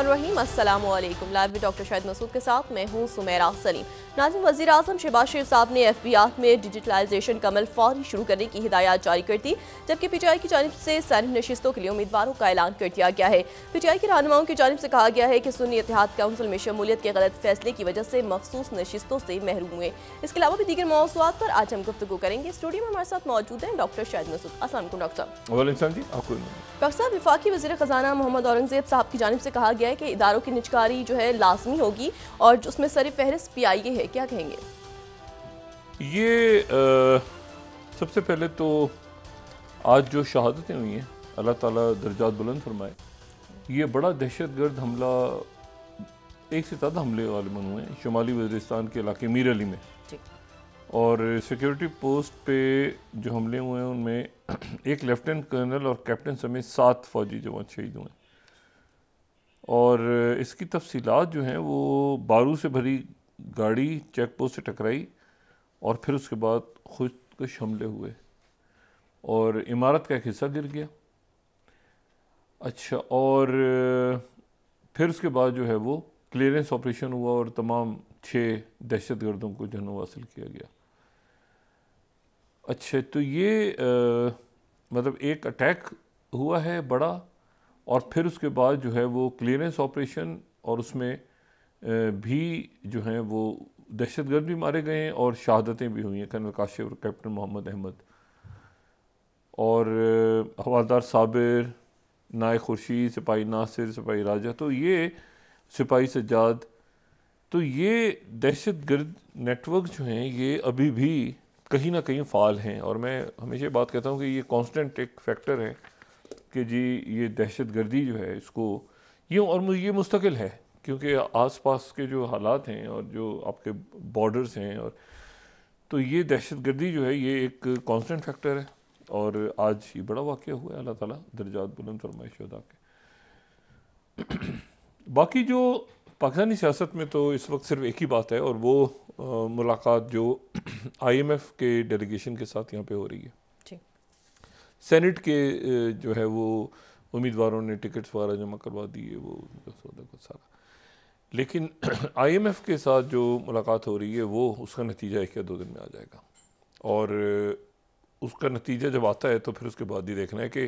रहीम अस्सलाम वालेकुम live doctor Shahid Masood के साथ मैं हूं सुमेरा सलीम नाजिम वजी अजम शहबाज शरीफ साहब ने एफ बी आर में डिजिटलाइजेशन का अमल फौरी शुरू करने की हिदायत जारी कर दी जबकि पी टी आई की जानब से सैनिक नशस्तों के लिए उम्मीदवारों का ऐलान कर दिया गया है पी टी आई के रहनुमाओं की जानब से कहा गया है कि सुन्नी इतिहाद काउंसिल में शमूलियत के गलत फैसले की वजह से मखसूस नशस्तों से महरूम हुए इसके अलावा भी दीगर मौजूद पर आज हम गुफ्तु करेंगे स्टूडियो में हमारे साथ मौजूद हैं डॉक्टर शाहिद मसूद असलम डॉक्टर साहब डॉक्टर साहब विफाकी वजी खजाना मोहम्मद औरंगजेब साहब की जानब से कहा गया है कि इदारों की निचकारी जो है लाजमी होगी और उसमें सर फहरिस्त पी आई ए है क्या कहेंगे ये आ, सबसे पहले तो आज जो शहादतें हुई हैं अल्लाह ताला दर्जात बुलंद फरमाए ये बड़ा दहशत गर्द हमला एक से ज़्यादा हमले गालबन हुए हैं शुमाली वजरिस्तान के इलाके मीर अली में और सिक्योरिटी पोस्ट पे जो हमले हुए हैं उनमें एक लेफ्टिनेंट कर्नल और कैप्टन समेत सात फौजी जवान शहीद हुए हैं और इसकी तफसीलात जो हैं वो बारू से भरी गाड़ी चेक पोस्ट से टकराई और फिर उसके बाद खुद हमले हुए और इमारत का एक हिस्सा गिर गया अच्छा और फिर उसके बाद जो है वो क्लियरेंस ऑपरेशन हुआ और तमाम छः दहशत गर्दों को जन्म हासिल किया गया अच्छा तो ये आ, मतलब एक अटैक हुआ है बड़ा और फिर उसके बाद जो है वो क्लियरेंस ऑपरेशन और उसमें भी जो है वो दहशत गर्द भी मारे गए हैं और शहादतें भी हुई हैं कर्नल काशिफ और कैप्टन मोहम्मद अहमद और हवादार साबिर नाय खुर्शीद सिपाही नासिर सिपाही राजा तो ये सिपाही सज्जाद तो ये दहशत गर्द नेटवर्क जो हैं ये अभी भी कहीं ना कहीं फ़ाल हैं और मैं हमेशा बात कहता हूँ कि ये कांस्टेंट एक फैक्टर है कि जी ये दहशत गर्दी जो है इसको ये और ये मुस्तकिल है क्योंकि आस पास के जो हालात हैं और जो आपके बॉर्डर्स हैं और तो ये दहशत गर्दी जो है ये एक कांस्टेंट फैक्टर है और आज ये बड़ा वाक़ हुआ है अल्लाह ताला दर्जात बुलंद फरमाए शहदा के बाकी जो पाकिस्तानी सियासत में तो इस वक्त सिर्फ एक ही बात है और वो आ, मुलाकात जो आईएमएफ के डेलीगेशन के साथ यहाँ पे हो रही है सेनेट के जो है वो उम्मीदवारों ने टिकट्स वगैरह जमा करवा दिए वो सौदा कुछ सारा लेकिन आईएमएफ के साथ जो मुलाकात हो रही है वो उसका नतीजा एक या दो दिन में आ जाएगा और उसका नतीजा जब आता है तो फिर उसके बाद ही देखना है कि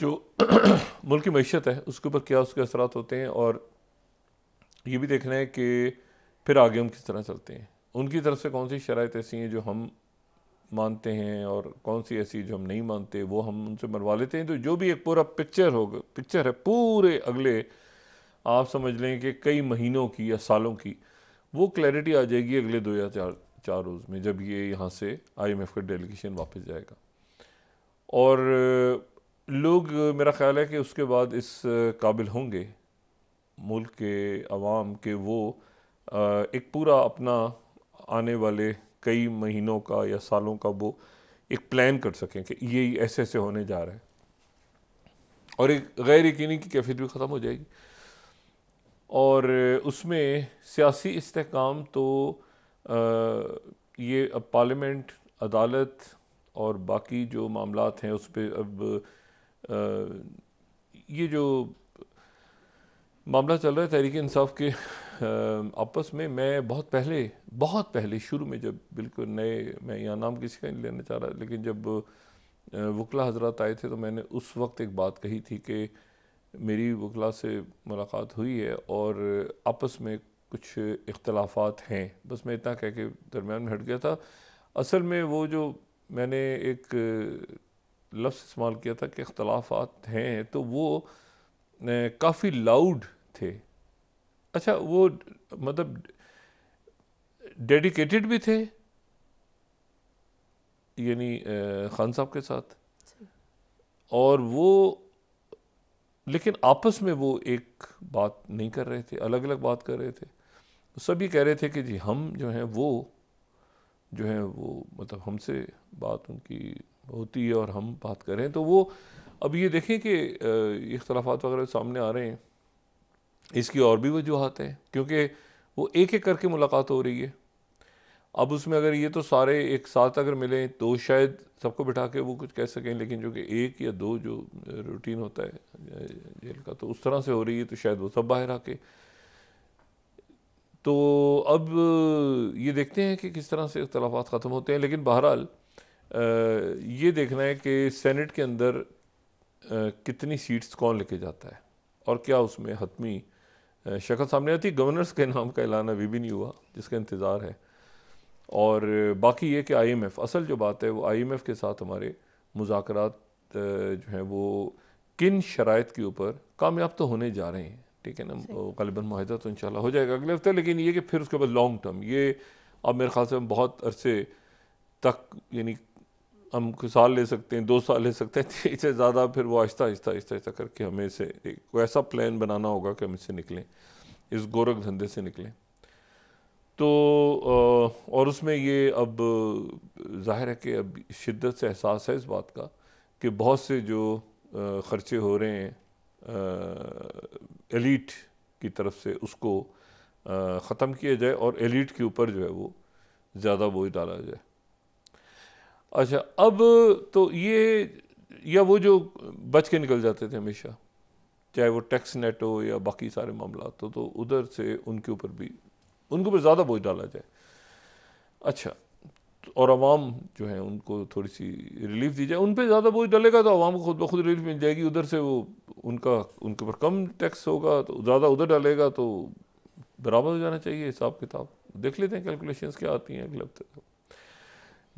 जो मुल्क की मीशत है उसके ऊपर क्या उसके असर होते हैं और ये भी देखना है कि फिर आगे हम किस तरह चलते हैं उनकी तरफ से कौन सी शरात ऐसी हैं जो हम मानते हैं और कौन सी ऐसी जो हम नहीं मानते वो हम उनसे मरवा लेते हैं तो जो भी एक पूरा पिक्चर होगा पिक्चर है पूरे अगले आप समझ लें कि कई महीनों की या सालों की वो क्लैरिटी आ जाएगी अगले दो या चार चार रोज़ में जब ये यहाँ से आईएमएफ का डेलीगेशन वापस जाएगा और लोग मेरा ख्याल है कि उसके बाद इस काबिल होंगे मुल्क के आवाम के वो एक पूरा अपना आने वाले कई महीनों का या सालों का वो एक प्लान कर सकें कि ये ऐसे ऐसे होने जा रहे हैं और एक गैर यकीनी की कैफियत भी ख़त्म हो जाएगी और उसमें सियासी इसकाम तो ये अब पार्लियामेंट अदालत और बाकी जो मामला हैं उस पर अब ये जो मामला चल रहा है तहरीक इंसाफ के आपस में मैं बहुत पहले बहुत पहले शुरू में जब बिल्कुल नए मैं यहाँ नाम किसी का नहीं लेना चाह रहा लेकिन जब वकला हजरत आए थे तो मैंने उस वक्त एक बात कही थी कि मेरी वकला से मुलाकात हुई है और आपस में कुछ इख्तलाफात हैं बस मैं इतना कह के दरमियान में हट गया था असल में वो जो मैंने एक लफ्ज़ इस्तेमाल किया था कि इख्तलाफात हैं तो वो काफ़ी लाउड थे अच्छा वो मतलब डेडिकेटेड भी थे यानी खान साहब के साथ और वो लेकिन आपस में वो एक बात नहीं कर रहे थे अलग अलग बात कर रहे थे सब ये कह रहे थे कि जी हम जो हैं वो जो हैं वो मतलब हमसे बात उनकी होती है और हम बात करें तो वो अब ये देखें कि इख्तलाफात वगैरह सामने आ रहे हैं इसकी और भी वजूहत हैं क्योंकि वो एक एक करके मुलाकात हो रही है अब उसमें अगर ये तो सारे एक साथ अगर मिलें तो शायद सबको बिठा के वो कुछ कह सकें लेकिन जो कि एक या दो जो रूटीन होता है जेल का तो उस तरह से हो रही है तो शायद वो सब बाहर आके तो अब ये देखते हैं कि किस तरह से इख्तलाफात ख़त्म होते हैं लेकिन बहरहाल ये देखना है कि सेनेट के अंदर कितनी सीट्स कौन लेके जाता है और क्या उसमें हतमी शक्ल सामने आती गवर्नर्स के नाम का ऐलान अभी भी नहीं हुआ जिसका इंतज़ार है और बाकी ये कि आईएमएफ असल जो बात है वो आईएमएफ के साथ हमारे मुजाकरात जो हैं वो किन शराइ के ऊपर कामयाब तो होने जा रहे हैं ठीक है ना गलिबा माहिदा तो इन हो जाएगा अगले हफ्ते लेकिन ये कि फिर उसके बाद लॉन्ग टर्म ये अब मेरे ख्याल से हम बहुत अरसे तक यानी हम साल ले सकते हैं दो साल ले सकते हैं तो इससे ज़्यादा फिर वो आहिस्ता आहिस्ता आहिस्ता आहिस्ता करके हमें इसे एक ऐसा प्लान बनाना होगा कि हम इससे निकलें इस गोरख धंधे से निकलें तो और उसमें ये अब जाहिर है कि अब शिद्दत से एहसास है इस बात का कि बहुत से जो ख़र्चे हो रहे हैं एलीट की तरफ से उसको ख़त्म किया जाए और एलीट के ऊपर जो है वो ज़्यादा बोझ डाला जाए अच्छा अब तो ये या वो जो बच के निकल जाते थे हमेशा चाहे वो टैक्स नेट हो या बाकी सारे मामला तो तो उधर से उनके ऊपर भी उनके ऊपर ज़्यादा बोझ डाला जाए अच्छा तो और आवाम जो है उनको थोड़ी सी रिलीफ दी जाए उन पर ज़्यादा बोझ डलेगा तो आवाम को खुद ब खुद रिलीफ मिल जाएगी उधर से वो उनका उनके ऊपर कम टैक्स होगा तो ज़्यादा उधर डलेगा तो बराबर हो जाना चाहिए हिसाब किताब देख लेते हैं कैलकुलेशंस क्या आती हैं अगले हफ्ते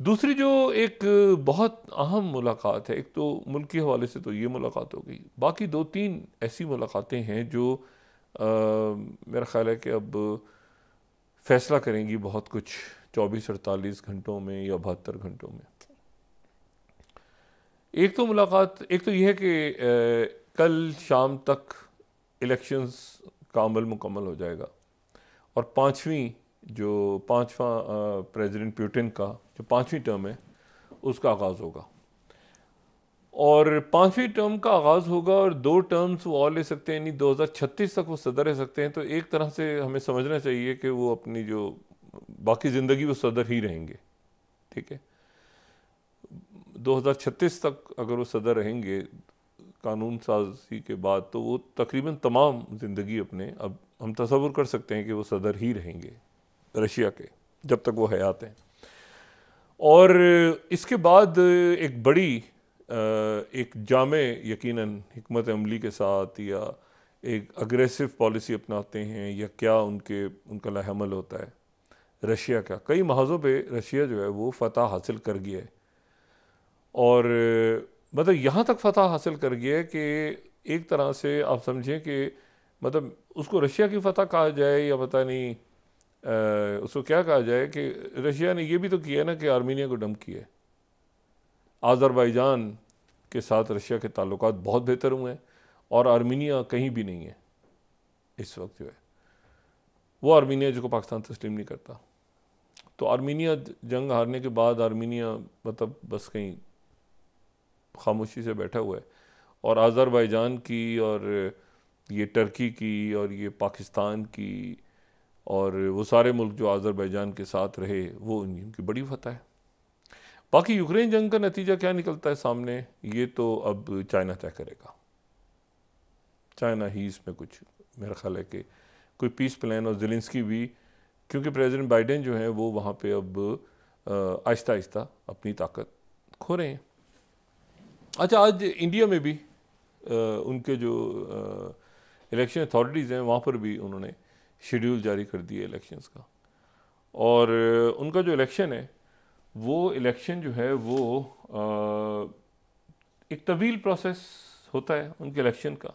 दूसरी जो एक बहुत अहम मुलाकात है एक तो मुल्क के हवाले से तो ये मुलाकात हो गई बाकी दो तीन ऐसी मुलाकातें हैं जो आ, मेरा ख़्याल है कि अब फैसला करेंगी बहुत कुछ चौबीस अड़तालीस घंटों में या बहत्तर घंटों में एक तो मुलाकात एक तो यह है कि आ, कल शाम तक इलेक्शंस का अमल मुकम्मल हो जाएगा और पाँचवीं जो पाँचवा प्रेसिडेंट प्यूटिन का जो पाँचवीं टर्म है उसका आगाज़ होगा और पाँचवीं टर्म का आगाज़ होगा और दो टर्म्स वो और ले सकते हैं यानी 2036 तक वो सदर रह सकते हैं तो एक तरह से हमें समझना चाहिए कि वो अपनी जो बाकी ज़िंदगी वो सदर ही रहेंगे ठीक है 2036 तक अगर वो सदर रहेंगे कानून साजी के बाद तो वो तकरीबन तमाम ज़िंदगी अपने अब हम तस्वुर कर सकते हैं कि वो सदर ही रहेंगे रशिया के जब तक वो हयात हैं और इसके बाद एक बड़ी एक जाम यकीनन हमत अमली के साथ या एक अग्रेसिव पॉलिसी अपनाते हैं या क्या उनके उनका लाहमल होता है रशिया का कई महाजों पे रशिया जो है वो फतह हासिल कर गया है और मतलब यहाँ तक फतह हासिल कर गया है कि एक तरह से आप समझें कि मतलब उसको रशिया की फतह कहा जाए या पता नहीं उसको क्या कहा जाए कि रशिया ने ये भी तो किया ना कि आर्मीनिया को डंप किया है आज़रबाईजान के साथ रशिया के ताल्लुक बहुत बेहतर हुए हैं और आर्मीनिया कहीं भी नहीं है इस वक्त जो है वो आर्मीनिया जो पाकिस्तान तस्लीम नहीं करता तो आर्मीनिया जंग हारने के बाद आर्मीनिया मतलब बस कहीं खामोशी से बैठा हुआ है और आज़रबाईजान की और ये टर्की की और ये पाकिस्तान की और वो सारे मुल्क जो आज़रबैजान के साथ रहे वो उनकी बड़ी फतह है बाकी यूक्रेन जंग का नतीजा क्या निकलता है सामने ये तो अब चाइना तय करेगा चाइना ही इसमें कुछ मेरा ख्याल है कि कोई पीस प्लान और जिलिंसकी भी क्योंकि प्रेसिडेंट बाइडेन जो हैं वो वहाँ पे अब आहिस्ता आहिस्ता अपनी ताकत खो रहे हैं अच्छा आज इंडिया में भी आ, उनके जो इलेक्शन अथॉरिटीज़ हैं वहाँ पर भी उन्होंने शेड्यूल जारी कर दिए इलेक्शंस का और उनका जो इलेक्शन है वो इलेक्शन जो है वो आ, एक तवील प्रोसेस होता है उनके इलेक्शन का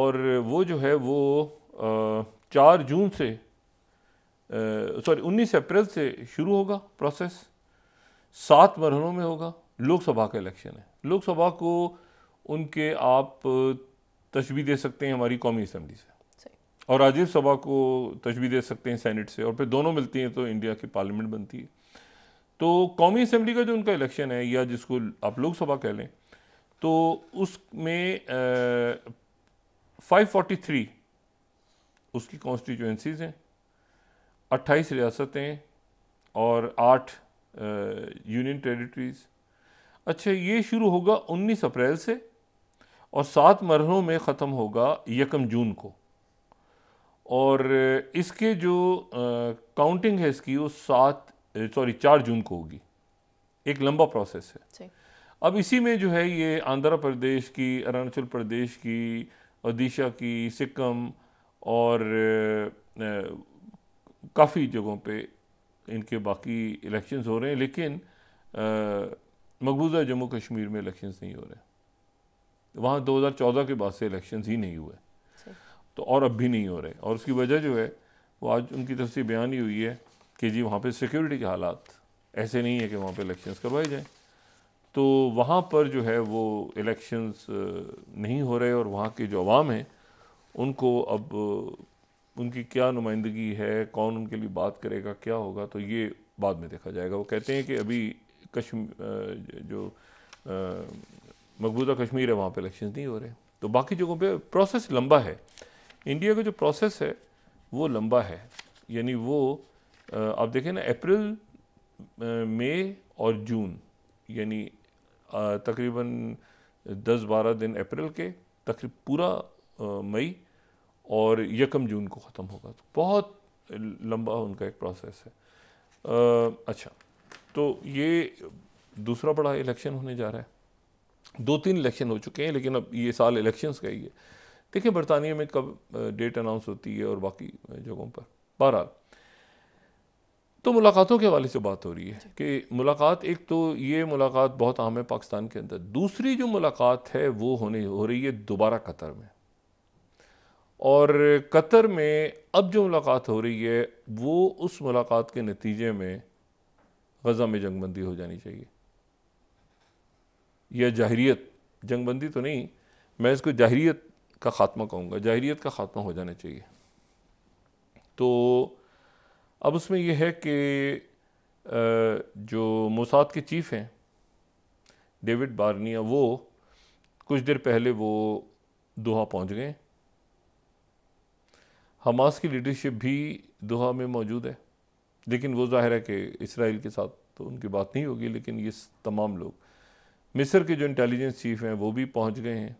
और वो जो है वो चार जून से सॉरी उन्नीस अप्रैल से शुरू होगा प्रोसेस सात मरहलों में होगा लोकसभा का इलेक्शन है लोकसभा को उनके आप तशबी दे सकते हैं हमारी कौमी असम्बली से और राजीव सभा को तजवी दे सकते हैं सैनेट से और फिर दोनों मिलती हैं तो इंडिया की पार्लियामेंट बनती है तो कौमी असम्बली का जो उनका इलेक्शन है या जिसको आप लोकसभा कह लें तो उसमें फाइव फोर्टी थ्री उसकी कॉन्स्टिट्यूंसीज़ हैं अट्ठाईस रियासतें और आठ यूनियन टेरिटरीज़ अच्छा ये शुरू होगा उन्नीस अप्रैल से और सात मरहलों में ख़त्म होगा यकम जून को और इसके जो काउंटिंग है इसकी वो सात सॉरी चार जून को होगी एक लंबा प्रोसेस है अब इसी में जो है ये आंध्र प्रदेश की अरुणाचल प्रदेश की ओडिशा की सिक्किम और काफ़ी जगहों पे इनके बाकी इलेक्शंस हो रहे हैं लेकिन मकबूजा जम्मू कश्मीर में इलेक्शंस नहीं हो रहे वहाँ 2014 के बाद से इलेक्शंस ही नहीं हुए तो और अब भी नहीं हो रहे और उसकी वजह जो है वो आज उनकी तरफ से बयान ही हुई है कि जी वहाँ पर सिक्योरिटी के हालात ऐसे नहीं है कि वहाँ पर इलेक्शन करवाए जाएँ तो वहाँ पर जो है वो इलेक्शंस नहीं हो रहे और वहाँ के जो अवाम हैं उनको अब उनकी क्या नुमाइंदगी है कौन उनके लिए बात करेगा क्या होगा तो ये बाद में देखा जाएगा वो कहते हैं कि अभी कश्मीर जो मकबूजा कश्मीर है वहाँ पर इलेक्शन नहीं हो रहे तो बाकी जगहों पे प्रोसेस लंबा है इंडिया का जो प्रोसेस है वो लंबा है यानी वो आप देखें ना अप्रैल मई और जून यानी तकरीबन 10-12 दिन अप्रैल के तकरीब पूरा मई और यकम जून को ख़त्म होगा तो बहुत लंबा उनका एक प्रोसेस है आ, अच्छा तो ये दूसरा बड़ा इलेक्शन होने जा रहा है दो तीन इलेक्शन हो चुके हैं लेकिन अब ये साल इलेक्शंस का ही है देखिए बरतानिया में कब डेट अनाउंस होती है और बाकी जगहों पर बहरहाल तो मुलाकातों के हवाले से बात हो रही है कि मुलाकात एक तो ये मुलाकात बहुत आम है पाकिस्तान के अंदर दूसरी जो मुलाकात है वो होने हो रही है दोबारा कतर में और कतर में अब जो मुलाकात हो रही है वो उस मुलाकात के नतीजे में गज़ा में जंगबंदी हो जानी चाहिए या जाहरीत जंगबंदी तो नहीं मैं इसको जाहरीत का ख़ात्मा कहूँगा जाहिरियत का ख़ात्मा हो जाना चाहिए तो अब उसमें यह है कि जो मोसाद के चीफ़ हैं डेविड बारनिया वो कुछ देर पहले वो दोहा पहुंच गए हमास की लीडरशिप भी दोहा में मौजूद है लेकिन वो जाहिर है कि इसराइल के साथ तो उनकी बात नहीं होगी लेकिन ये तमाम लोग मिस्र के जो इंटेलिजेंस चीफ़ हैं वो भी पहुंच गए हैं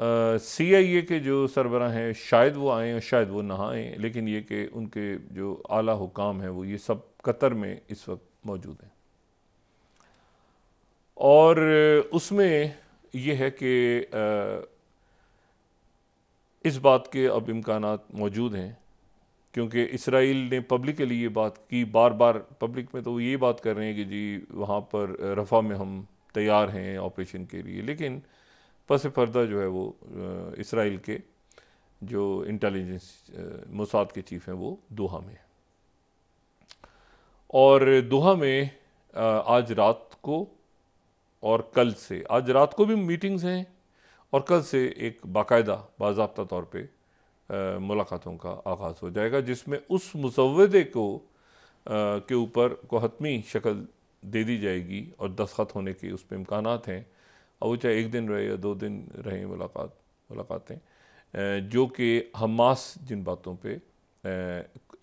सी आई ए के जो सरबरा हैं शायद वो आएँ और शायद वो ना आएँ लेकिन ये कि उनके जो आला हुकाम हैं वो ये सब कतर में इस वक्त मौजूद हैं और उसमें यह है कि इस बात के अब इम्कान मौजूद हैं क्योंकि इसराइल ने पब्लिक के लिए ये बात की बार बार पब्लिक में तो वो ये बात कर रहे हैं कि जी वहाँ पर रफ़ा में हम तैयार हैं ऑपरेशन के लिए लेकिन पस फर्दा जो है वो इसराइल के जो इंटेलिजेंस मसाद के चीफ हैं वो दोहा में और दोहा में आज रात को और कल से आज रात को भी मीटिंग्स हैं और कल से एक बाकायदा बाबा तौर पे मुलाकातों का आगाज़ हो जाएगा जिसमें उस मुसवदे को आ, के ऊपर को हतमी शक्ल दे दी जाएगी और दस्खत होने के उस पर इम्कान हैं अब वो चाहे एक दिन रहे या दो दिन रहे मुलाकात मुलाकातें जो कि हमास जिन बातों पे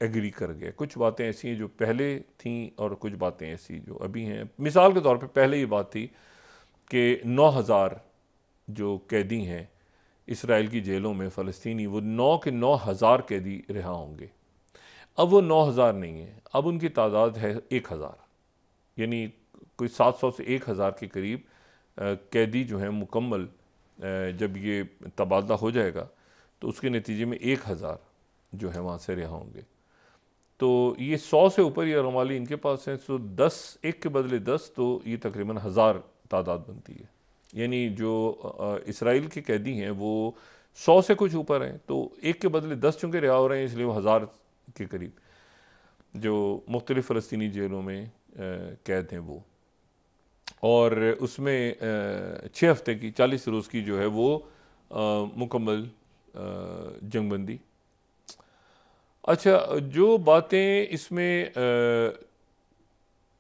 एग्री कर गए कुछ बातें ऐसी हैं जो पहले थीं और कुछ बातें ऐसी जो अभी हैं मिसाल के तौर पे पहले ये बात थी कि 9000 जो कैदी हैं इसराइल की जेलों में फ़लस्तनी वो नौ के नौ हज़ार कैदी रिहा होंगे अब वो नौ हज़ार नहीं है अब उनकी तादाद है एक हज़ार यानी कोई सात सौ से एक हज़ार के करीब कैदी जो हैं मुकम्मल जब ये तबादला हो जाएगा तो उसके नतीजे में एक हज़ार जो है वहाँ से रिहा होंगे तो ये सौ से ऊपर ये रमाली इनके पास हैं तो दस एक के बदले दस तो ये तकरीबन हज़ार तादाद बनती है यानी जो इसराइल के कैदी हैं वो सौ से कुछ ऊपर हैं तो एक के बदले दस चूँकि रिहा हो रहे हैं इसलिए वो हज़ार के करीब जो मुख्तलिफ़ फ़लस्तनी जेलों में कैद हैं वो और उसमें छः हफ्ते की चालीस रोज़ की जो है वो मुकम्मल जंगबंदी अच्छा जो बातें इसमें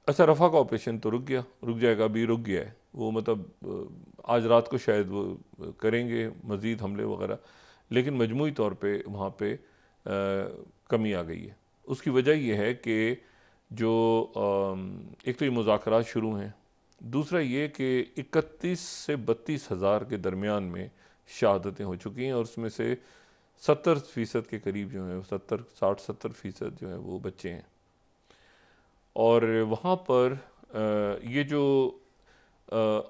अच्छा रफ़ा का ऑपरेशन तो रुक गया रुक जाएगा अभी रुक गया है वो मतलब आज रात को शायद वो करेंगे मज़ीद हमले वगैरह लेकिन मजमू तौर पर वहाँ पर कमी आ गई है उसकी वजह यह है कि जो एक तो ये मुजाकर शुरू हैं दूसरा ये कि 31 से बत्तीस हज़ार के दरमियान में शहादतें हो चुकी हैं और उसमें से सत्तर फ़ीसद के करीब जो है सत्तर साठ सत्तर फ़ीसद जो है वो बच्चे हैं और वहाँ पर ये जो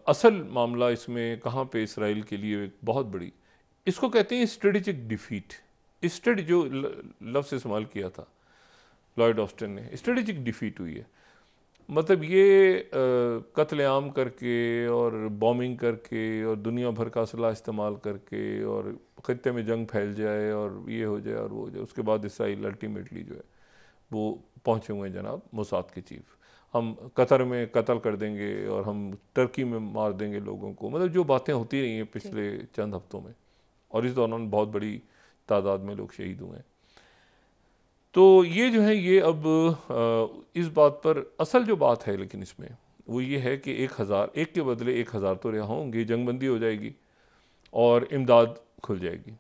असल मामला इसमें कहाँ पे इसराइल के लिए एक बहुत बड़ी इसको कहते हैं स्ट्रेटिजिक डिफीट स्टेड जो लफ्ज़ इस्तेमाल किया था लॉयड ऑस्टन ने स्ट्रेटिजिक डिफीट हुई है मतलब ये कत्लेआम करके और बॉम्बिंग करके और दुनिया भर का असला इस्तेमाल करके और ख़त्े में जंग फैल जाए और ये हो जाए और वो हो जाए उसके बाद इसराइल अल्टीमेटली जो है वो पहुँचे हुए हैं जनाब मोसाद के चीफ हम कतर में कत्ल कर देंगे और हम टर्की में मार देंगे लोगों को मतलब जो बातें होती रही हैं पिछले चंद हफ्तों में और इस दौरान बहुत बड़ी तादाद में लोग शहीद हुए हैं तो ये जो है ये अब इस बात पर असल जो बात है लेकिन इसमें वो ये है कि एक हज़ार एक के बदले एक हज़ार तो रिहा होंगे जंगबंदी हो जाएगी और इमदाद खुल जाएगी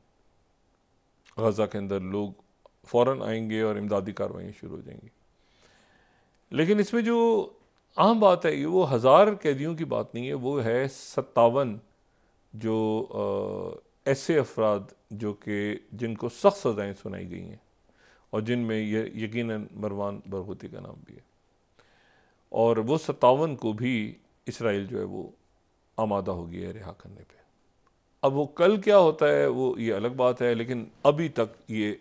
गज़ा के अंदर लोग फ़ौर आएंगे और इमदादी कार्रवाइयाँ शुरू हो जाएंगी लेकिन इसमें जो आम बात है वो हज़ार कैदियों की बात नहीं है वो है सत्तावन जो आ, ऐसे अफराद जो कि जिनको सख्त सज़ाएँ सुनाई गई हैं और जिनमें ये यकीन मरवान बरहूती का नाम भी है और वो सत्तावन को भी इसराइल जो है वो आमादा हो गया है रिहा करने पे अब वो कल क्या होता है वो ये अलग बात है लेकिन अभी तक ये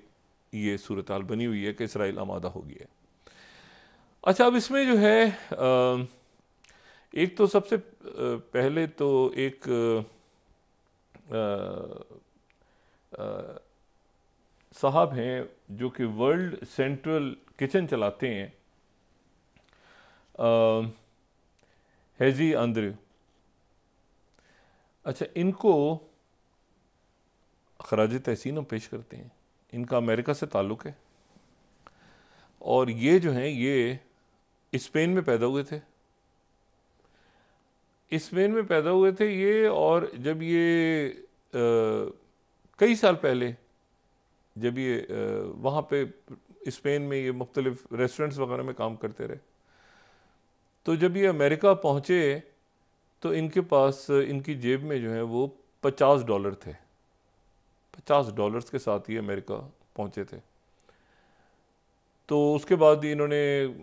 ये सूरत हाल बनी हुई है कि इसराइल आमादा हो गया है अच्छा अब इसमें जो है एक तो सबसे पहले तो एक साहब हैं जो कि वर्ल्ड सेंट्रल किचन चलाते हैं हैजी आंद्रे अच्छा इनको खराज तहसीन हम पेश करते हैं इनका अमेरिका से ताल्लुक़ है और ये जो हैं ये स्पेन में पैदा हुए थे स्पेन में पैदा हुए थे ये और जब ये आ, कई साल पहले जब ये वहाँ पे स्पेन में ये मुख्तलिफ रेस्टोरेंट्स वगैरह में काम करते रहे तो जब ये अमेरिका पहुँचे तो इनके पास इनकी जेब में जो है वो पचास डॉलर थे पचास डॉलर्स के साथ ही अमेरिका पहुँचे थे तो उसके बाद इन्होंने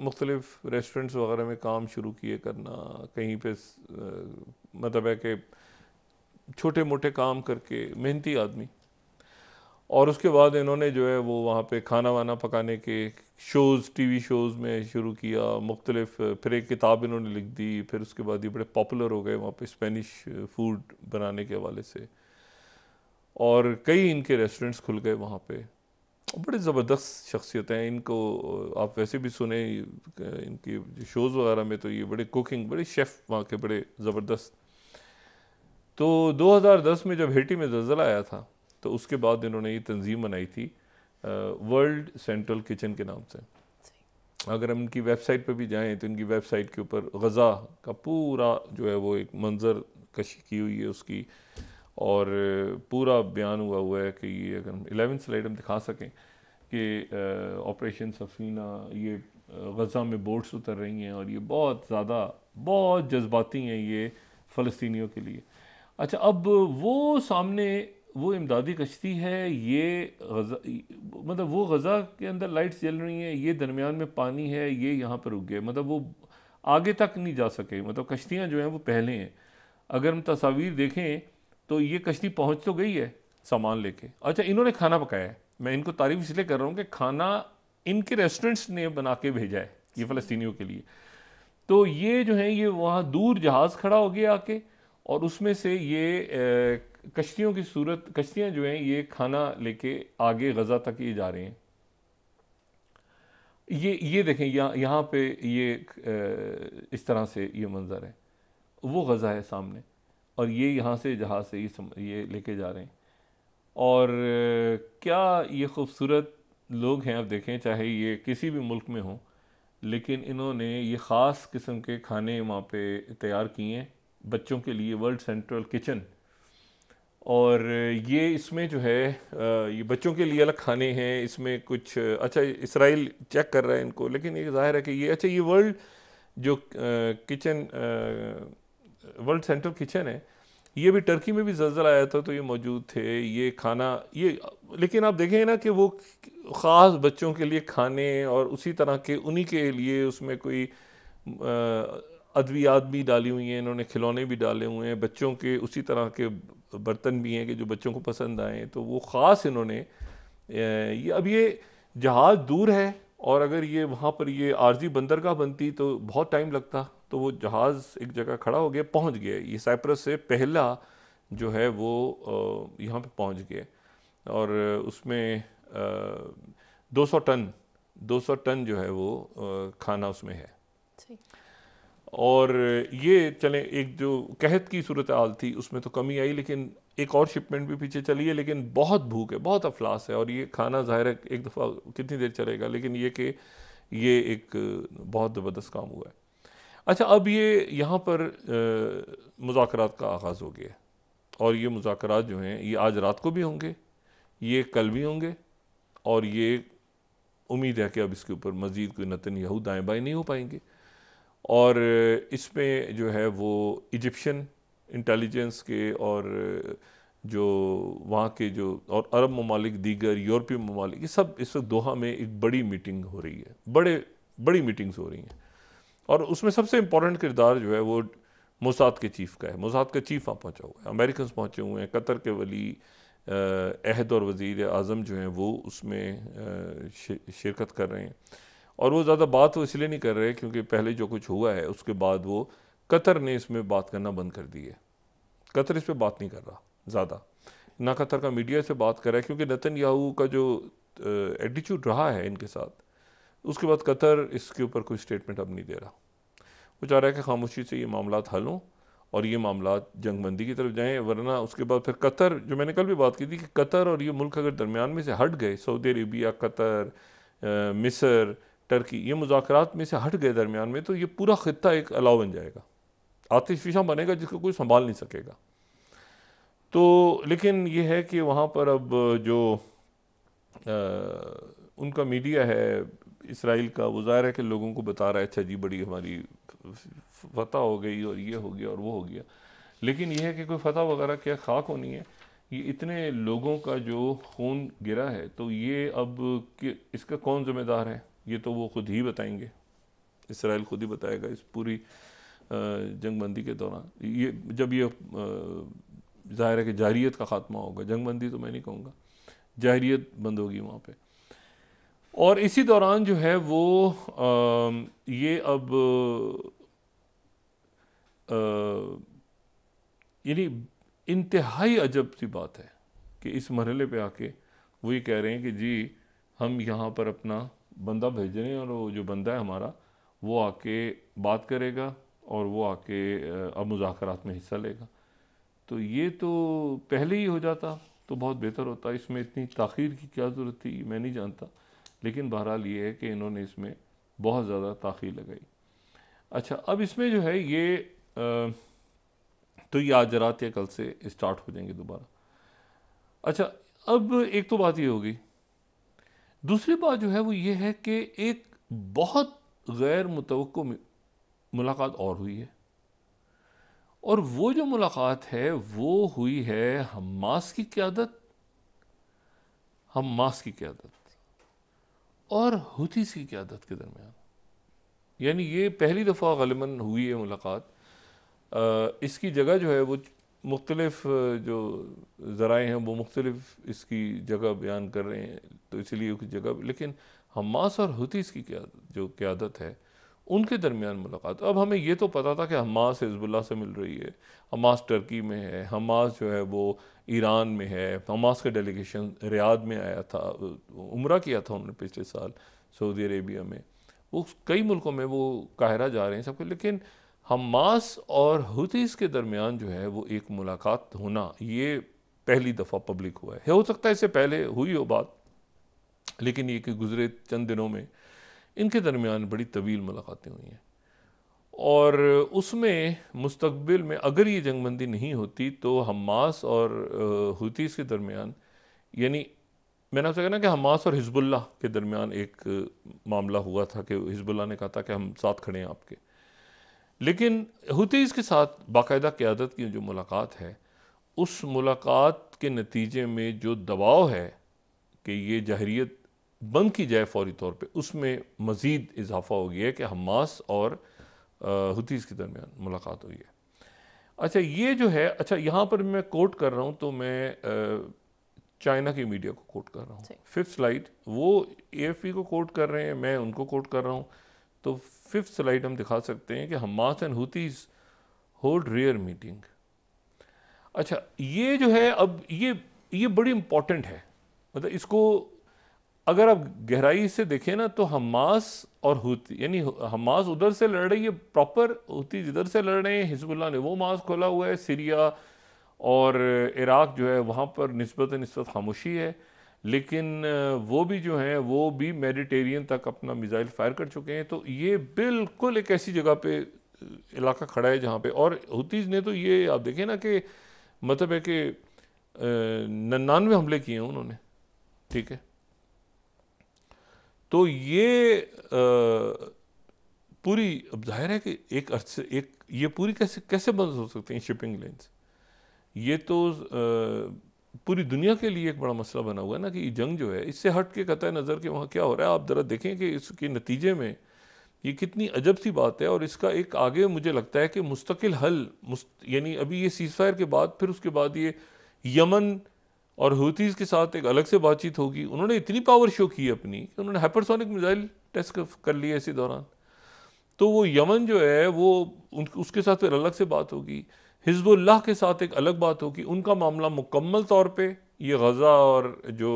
मुख्तलिफ रेस्टोरेंट्स वगैरह में काम शुरू किए करना कहीं पे मतलब है कि छोटे मोटे काम करके मेहनती आदमी और उसके बाद इन्होंने जो है वो वहाँ पे खाना वाना पकाने के शोज़ टीवी शोज़ में शुरू किया मुख्तलिफ फिर एक किताब इन्होंने लिख दी फिर उसके बाद ये बड़े पॉपुलर हो गए वहाँ पे स्पेनिश फूड बनाने के हवाले से और कई इनके रेस्टोरेंट्स खुल गए वहाँ पे बड़े ज़बरदस्त शख्सियत हैं इनको आप वैसे भी सुने इनके शोज़ वगैरह में तो ये बड़े कुकिंग बड़े शेफ़ वहाँ के बड़े ज़बरदस्त तो 2010 में जब हेटी में जल्जला आया था तो उसके बाद इन्होंने ये तंजीम बनाई थी वर्ल्ड सेंट्रल किचन के नाम से अगर हम इनकी वेबसाइट पर भी जाएं तो इनकी वेबसाइट के ऊपर गज़ा का पूरा जो है वो एक मंज़र कशी की हुई है उसकी और पूरा बयान हुआ हुआ है कि ये अगर हम एलेवन स्लाइड हम दिखा सकें कि ऑपरेशन सफ़ीना ये गज़ा में बोट्स उतर रही हैं और ये बहुत ज़्यादा बहुत जज्बाती हैं ये फ़लस्तनी के लिए अच्छा अब वो सामने वो इमदादी कश्ती है ये गज़ा मतलब वो गज़ा के अंदर लाइट्स जल रही हैं ये दरमियान में पानी है ये यहाँ पर रुक गए मतलब वो आगे तक नहीं जा सके मतलब कश्तियाँ जो हैं वो पहले हैं अगर हम तस्वीर देखें तो ये कश्ती पहुँच तो गई है सामान लेके अच्छा इन्होंने खाना पकाया है मैं इनको तारीफ इसलिए कर रहा हूँ कि खाना इनके रेस्टोरेंट्स ने बना के भेजा है ये फ़लस्तियों के लिए तो ये जो है ये वहाँ दूर जहाज़ खड़ा हो गया आके और उसमें से ये कश्तियों की सूरत कश्तियाँ जो हैं ये खाना लेके आगे गज़ा तक ये जा रही हैं ये ये देखें यहाँ यहाँ पे ये इस तरह से ये मंज़र है वो गज़ा है सामने और ये यहाँ से जहाज़ से ये सम, ये लेके जा रहे हैं और क्या ये खूबसूरत लोग हैं आप देखें चाहे ये किसी भी मुल्क में हों लेकिन इन्होंने ये ख़ास किस्म के खाने वहाँ पे तैयार किए हैं बच्चों के लिए वर्ल्ड सेंट्रल किचन और ये इसमें जो है ये बच्चों के लिए अलग खाने हैं इसमें कुछ अच्छा इसराइल चेक कर रहा है इनको लेकिन ये जाहिर है कि ये अच्छा ये वर्ल्ड जो किचन वर्ल्ड सेंट्रल किचन है ये भी टर्की में भी जल्जल आया था तो ये मौजूद थे ये खाना ये लेकिन आप देखें ना कि वो ख़ास बच्चों के लिए खाने और उसी तरह के उन्हीं के लिए उसमें कोई आ, अद्वियात भी डाली हुई हैं इन्होंने खिलौने भी डाले हुए हैं बच्चों के उसी तरह के बर्तन भी हैं कि जो बच्चों को पसंद आए तो वो ख़ास इन्होंने ये अब ये जहाज़ दूर है और अगर ये वहाँ पर ये आर्जी बंदरगाह बनती तो बहुत टाइम लगता तो वो जहाज़ एक जगह खड़ा हो गया पहुँच गया ये साइप्रस से पहला जो है वो यहाँ पे पहुँच गए और उसमें 200 टन 200 टन जो है वो खाना उसमें है और ये चलें एक जो कहत की सूरत हाल थी उसमें तो कमी आई लेकिन एक और शिपमेंट भी पीछे चली है लेकिन बहुत भूख है बहुत अफलास है और ये खाना ज़ाहिर है एक दफ़ा कितनी देर चलेगा लेकिन ये कि ये एक बहुत ज़बरदस्त काम हुआ है अच्छा अब ये यहाँ पर मुजाकर का आगाज़ हो गया और ये मुजाकर जो हैं ये आज रात को भी होंगे ये कल भी होंगे और ये उम्मीद है कि अब इसके ऊपर मज़ीद कोई नतन यहू दाएँ बाएँ नहीं हो पाएंगे और इसमें जो है वो इजिप्शियन इंटेलिजेंस के और जो वहाँ के जो और अरब ममालिक दीगर यूरोपीय ममालिक ये सब इस वक्त दोहा में एक बड़ी मीटिंग हो रही है बड़े बड़ी मीटिंग्स हो रही हैं और उसमें सबसे इम्पोर्टेंट किरदार जो है वो मोसाद के चीफ़ का है मोसाद का चीफ़ वहाँ पहुँचा हुआ है अमेरिकन पहुँचे हुए हैं कतर के वली अहद और वज़ी अजम जो हैं वो उसमें शिरकत कर रहे हैं और वो ज़्यादा बात वो तो इसलिए नहीं कर रहे क्योंकि पहले जो कुछ हुआ है उसके बाद वो कतर ने इसमें बात करना बंद कर दी है कतर इस पर बात नहीं कर रहा ज़्यादा ना कतर का मीडिया से बात कर रहा है क्योंकि नतन याहू का जो एटीट्यूड रहा है इनके साथ उसके बाद कतर इसके ऊपर कोई स्टेटमेंट अब नहीं दे रहा वो चाह रहा है कि खामोशी से ये मामला हल हों और ये मामला जंगबंदी की तरफ जाएँ वरना उसके बाद फिर कतर जो मैंने कल भी बात की थी कि कतर और ये मुल्क अगर दरमियान में से हट गए सऊदी अरेबिया कतर मिसर टर्की ये मुजात में से हट गए दरमियान में तो ये पूरा ख़त्ता एक अलाव बन जाएगा आतिश फिशा बनेगा जिसको कोई संभाल नहीं सकेगा तो लेकिन ये है कि वहाँ पर अब जो आ, उनका मीडिया है इसराइल का वो ज़ाहिर है कि लोगों को बता रहा है अच्छा जी बड़ी हमारी फतह हो गई और ये हो गया और वो हो गया लेकिन यह है कि कोई फतह वगैरह क्या खाक होनी है ये इतने लोगों का जो खून गिरा है तो ये अब कि इसका कौन ज़िम्मेदार है ये तो वो खुद ही बताएंगे इसराइल खुद ही बताएगा इस पूरी जंग बंदी के दौरान ये जब ये ज़ाहिर है कि जाहरीत का ख़ात्मा होगा जंग बंदी तो मैं नहीं कहूँगा जाहरीत बंद होगी वहाँ पर और इसी दौरान जो है वो आ, ये अब यानी इंतहाई अजब सी बात है कि इस मरहले पे आके वो ये कह रहे हैं कि जी हम यहाँ पर अपना बंदा भेज रहे हैं और वो जो बंदा है हमारा वो आके बात करेगा और वो आके अब मुजाकरात में हिस्सा लेगा तो ये तो पहले ही हो जाता तो बहुत बेहतर होता इसमें इतनी तखीर की क्या ज़रूरत थी मैं नहीं जानता लेकिन बहरहाल ये है कि इन्होंने इसमें बहुत ज़्यादा तखीर लगाई अच्छा अब इसमें जो है ये आ, तो ये आज रात या कल से स्टार्ट हो जाएंगे दोबारा अच्छा अब एक तो बात ये होगी दूसरी बात जो है वो ये है कि एक बहुत गैर मुतव मुलाकात और हुई है और वो जो मुलाकात है वो हुई है हमास की क्यादत हमास की क्यादत और हुतीस की क्यादत के दरमियान यानी ये पहली दफ़ा गलमन हुई है मुलाकात आ, इसकी जगह जो है वो मुख्तलफ़ जो ज़राए हैं वो मुख्तलिफ इसकी जगह बयान कर रहे हैं तो इसलिए उस जगह लेकिन हमास और हतीस की क्या जो क्यादत है उनके दरमियान मुलाकात अब हमें ये तो पता था कि हमास हिजबुल्ला से मिल रही है हमास टर्की में है हमास जो है वो ईरान में है हमास का डेलीगेशन रियाद में आया था उम्र किया था उन्होंने पिछले साल सऊदी अरेबिया में वो कई मुल्कों में वो काहरा जा रहे हैं सबके लेकिन हमास और हतीस के दरमियान जो है वो एक मुलाकात होना ये पहली दफ़ा पब्लिक हुआ है हो सकता है इससे पहले हुई हो बात लेकिन ये कि गुज़रे चंद दिनों में इनके दरमियान बड़ी तवील मुलाकातें हुई हैं और उसमें मुस्तबिल में अगर ये जंगबंदी नहीं होती तो हमास और हुतीस के दरमियान यानी मैंने आपसे कहना कि हमास और हिजबुल्ला के दरमियान एक मामला हुआ था कि हिजबुल्ला ने कहा था कि हम साथ खड़े हैं आपके लेकिन हुतीस के साथ बाकायदा क़्यादत की जो मुलाकात है उस मुलाकात के नतीजे में जो दबाव है कि ये जहरीत बंद की जाए फौरी तौर पर उसमें मज़ीद इजाफा हो गया है कि हमास और हतीस के दरमियान मुलाकात हुई है अच्छा ये जो है अच्छा यहाँ पर मैं कोट कर रहा हूँ तो मैं चाइना की मीडिया को कोट कर रहा हूँ फिफ्थ स्लाइड वो पी को कोट कर रहे हैं मैं उनको कोट कर रहा हूँ तो फिफ्थ स्लाइड हम दिखा सकते हैं कि Hamas and Houthis hold rare meeting अच्छा ये जो है अब ये ये बड़ी इम्पॉर्टेंट है मतलब इसको अगर आप गहराई से देखें ना तो हमास और हुती यानी हमास उधर से लड़ रही है प्रॉपर हुती जिधर से लड़ रहे हैं हिजबुल्ला ने वो मास खोला हुआ है सीरिया और इराक जो है वहाँ पर नस्बत नस्बत खामोशी है लेकिन वो भी जो हैं वो भी मेडिटेरियन तक अपना मिज़ाइल फायर कर चुके हैं तो ये बिल्कुल एक ऐसी जगह पे इलाका खड़ा है जहाँ पे और हुतीज़ ने तो ये आप देखें ना कि मतलब है कि नन्नानवे हमले किए हैं उन्होंने ठीक है तो ये आ, पूरी अब जाहिर है कि एक अर्थ से एक ये पूरी कैसे कैसे बंद हो सकते हैं शिपिंग लेन्स ये तो आ, पूरी दुनिया के लिए एक बड़ा मसला बना हुआ है ना कि ये जंग जो है इससे हट के कतः नज़र कि वहाँ क्या हो रहा है आप ज़रा देखें कि इसके नतीजे में ये कितनी अजब सी बात है और इसका एक आगे मुझे लगता है कि मुस्तकिल हल मुस्त, यानी अभी ये सीज़फायर के बाद फिर उसके बाद ये यमन और हूतीज़ के साथ एक अलग से बातचीत होगी उन्होंने इतनी पावर शो की अपनी कि उन्होंने हाइपरसोनिक मिज़ाइल टेस्ट कर लिया इसी दौरान तो वो यमन जो है वो उन उसके साथ फिर अलग से बात होगी हिजबुल्लाह के साथ एक अलग बात होगी उनका मामला मुकम्मल तौर पर ये गज़ा और जो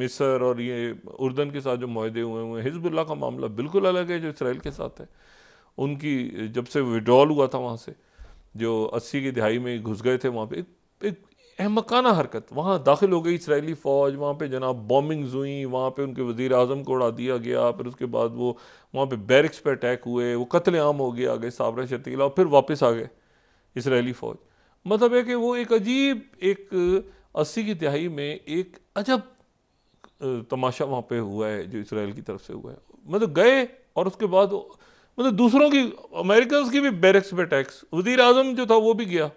मिसर और ये उर्दन के साथ जो माहदे हुए हुए हैं हिजबुल्लाह का मामला बिल्कुल अलग है जो इसराइल के साथ है उनकी जब से विड्रॉल हुआ था वहाँ से जो अस्सी की दिहाई में घुस गए थे वहाँ पे एक एक अहमकाना हरकत वहाँ दाखिल हो गई इसराइली फ़ौज वहाँ पे जनाब बॉम्बिंग्स हुई वहाँ पे उनके वज़ी अजम को उड़ा दिया गया फिर उसके बाद वो वहाँ पे बैरिक्स पे अटैक हुए वो कत्ल हो गया आगे साबरा शतीला और फिर वापस आ गए इसराइली फ़ौज मतलब है कि वो एक अजीब एक अस्सी की तिहाई में एक अजब तमाशा वहाँ पर हुआ है जो इसराइल की तरफ से हुआ है मतलब गए और उसके बाद मतलब दूसरों की अमेरिकन की भी बैरिक्स पे अटैक्स वज़ी अजम जो था वो भी गया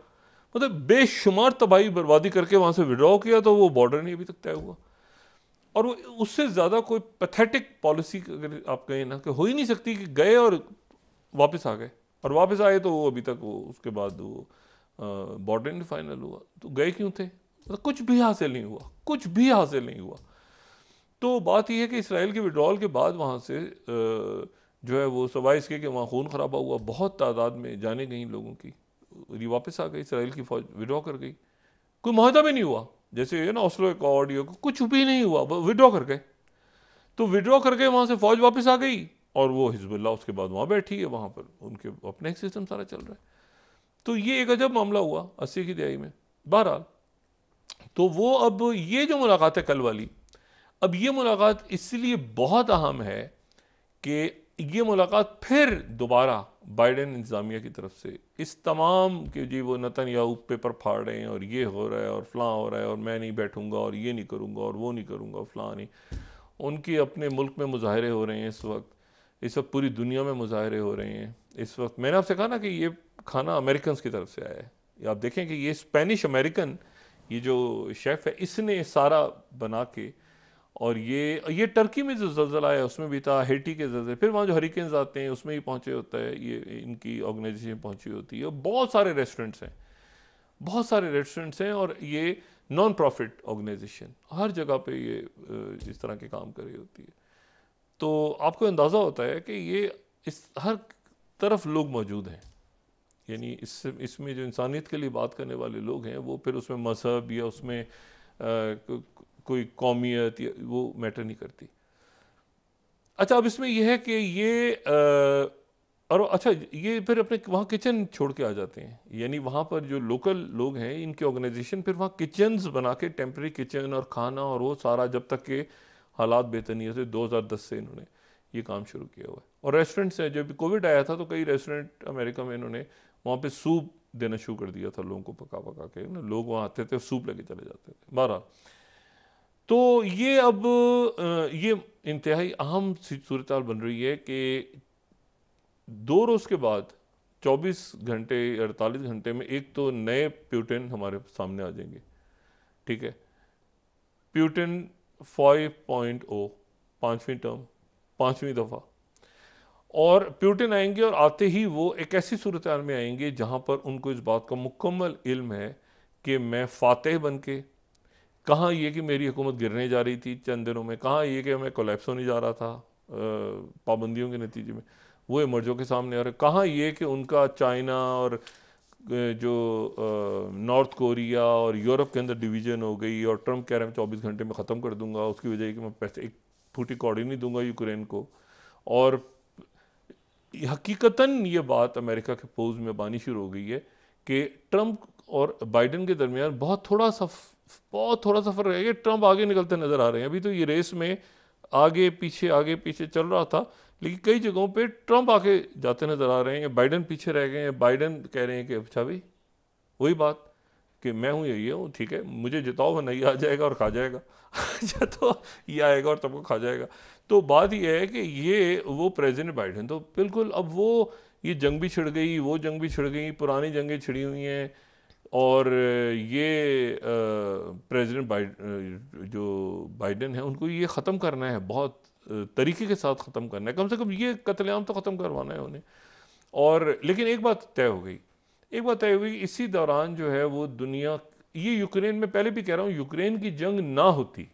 मतलब बेशुमार तबाही बर्बादी करके वहाँ से विड्रॉ किया तो वो बॉर्डर नहीं अभी तक तय हुआ और वो उससे ज़्यादा कोई पैथेटिक पॉलिसी अगर आप कहें ना कि हो ही नहीं सकती कि गए और वापस आ गए और वापस आए तो वो अभी तक वो उसके बाद वो बॉर्डर नहीं फाइनल हुआ तो गए क्यों थे मतलब कुछ भी हासिल नहीं हुआ कुछ भी हासिल नहीं हुआ तो बात यह है कि इसराइल के विड्रॉल के बाद वहाँ से आ, जो है वो सवाइस के कि वहाँ खून खराबा हुआ बहुत तादाद में जाने गई लोगों की ये वापस आ गई इसराइल की फौज विड्रॉ कर गई कोई माहदा भी नहीं हुआ जैसे ये ना ऑस्लो एकॉर्ड ये कुछ भी नहीं हुआ विड्रॉ कर गए तो विड्रॉ करके वहाँ से फौज वापस आ गई और वो हिजबुल्ला उसके बाद वहाँ बैठी है वहाँ पर उनके अपने एक सिस्टम सारा चल रहा है तो ये एक अजब मामला हुआ अस्सी की दिहाई में बहरहाल तो वो अब ये जो मुलाकात है कल वाली अब ये मुलाकात इसलिए बहुत अहम है कि ये मुलाकात फिर दोबारा बाइडन इंतज़ामिया की तरफ से इस तमाम के जी वो नतन या पेपर फाड़ रहे हैं और ये हो रहा है और फलां हो रहा है और मैं नहीं बैठूंगा और ये नहीं करूंगा और वो नहीं करूंगा फलां नहीं उनके अपने मुल्क में मुजाहरे हो रहे हैं इस वक्त इस वक्त पूरी दुनिया में मुजाहरे हो रहे हैं इस वक्त मैंने आपसे कहा ना कि ये खाना अमेरिकन की तरफ से आया है आप देखें कि ये स्पेनिश अमेरिकन ये जो शेफ़ है इसने सारा बना के और ये ये टर्की में जो जल्जला है उसमें भी था हेटी के जल्जे फिर वहाँ जो हरिकेन्स आते हैं उसमें भी पहुँचे होता है ये इनकी ऑर्गेनाइजेशन पहुँची होती है और बहुत सारे रेस्टोरेंट्स हैं बहुत सारे रेस्टोरेंट्स हैं और ये नॉन प्रॉफिट ऑर्गेनाइजेशन हर जगह पे ये इस तरह के काम कर रही होती है तो आपको अंदाज़ा होता है कि ये इस हर तरफ लोग मौजूद हैं यानी इस इसमें जो इंसानियत के लिए बात करने वाले लोग हैं वो फिर उसमें मजहब या उसमें कोई कौमियत वो मैटर नहीं करती अच्छा अब इसमें यह है कि ये आ, और अच्छा ये फिर अपने वहाँ किचन छोड़ के आ जाते हैं यानी वहाँ पर जो लोकल लोग हैं इनके ऑर्गेनाइजेशन फिर वहाँ किचन्स बना के टेम्प्रेरी किचन और खाना और वो सारा जब तक के हालात बेहतर नहीं होते दो हज़ार दस से इन्होंने ये काम शुरू किया हुआ है और रेस्टोरेंट्स हैं जब कोविड आया था तो कई रेस्टोरेंट अमेरिका में इन्होंने वहाँ पर सूप देना शुरू कर दिया था लोगों को पका पका के ना लोग वहाँ आते थे सूप लेके चले जाते थे बहरहाल तो ये अब ये इंतहाई अहम सूरत बन रही है कि दो रोज़ के बाद 24 घंटे 48 घंटे में एक तो नए प्यूटेन हमारे सामने आ जाएंगे ठीक है प्यूटेन 5.0 पॉइंट ओ पाँचवीं टर्म पाँचवीं दफ़ा और प्यूटेन आएंगे और आते ही वो एक ऐसी सूरत में आएंगे जहाँ पर उनको इस बात का मुकम्मल इल्म है कि मैं फ़ातह बन के कहाँ ये कि मेरी हुकूमत गिरने जा रही थी चंद दिनों में कहाँ ये कि मैं कोलेप्स होने जा रहा था पाबंदियों के नतीजे में वो इमर्जों के सामने आ रहे कहाँ ये कि उनका चाइना और जो नॉर्थ कोरिया और यूरोप के अंदर डिवीजन हो गई और ट्रम्प कह रहे हैं चौबीस घंटे में ख़त्म कर दूंगा उसकी वजह कि मैं पैसे एक फूटी कौड़ी नहीं दूंगा यूक्रेन को और हकीकता ये बात अमेरिका के पोज में बानी शुरू हो गई है कि ट्रंप और बाइडन के दरमियान बहुत थोड़ा सा बहुत थोड़ा सा फर्क है कि ट्रंप आगे निकलते नज़र आ रहे हैं अभी तो ये रेस में आगे पीछे आगे पीछे चल रहा था लेकिन कई जगहों पे ट्रंप आगे जाते नज़र आ रहे हैं बाइडन पीछे रह गए हैं बाइडन कह रहे हैं कि अच्छा भाई वही बात कि मैं हूँ यही हूँ ठीक है मुझे जिताओ नहीं आ जाएगा और खा जाएगा अच्छा तो ये आएगा और तुमको खा जाएगा तो बात यह है कि ये वो प्रेजिडेंट बाइडन तो बिल्कुल अब वो ये जंग भी छिड़ गई वो जंग भी छिड़ गई पुरानी जंगें छिड़ी हुई हैं और ये प्रेसिडेंट बाइड जो बाइडन है उनको ये ख़त्म करना है बहुत तरीके के साथ ख़त्म करना है कम से कम ये कतलेआम तो ख़त्म करवाना है उन्हें और लेकिन एक बात तय हो गई एक बात तय हो गई इसी दौरान जो है वो दुनिया ये यूक्रेन में पहले भी कह रहा हूँ यूक्रेन की जंग ना होती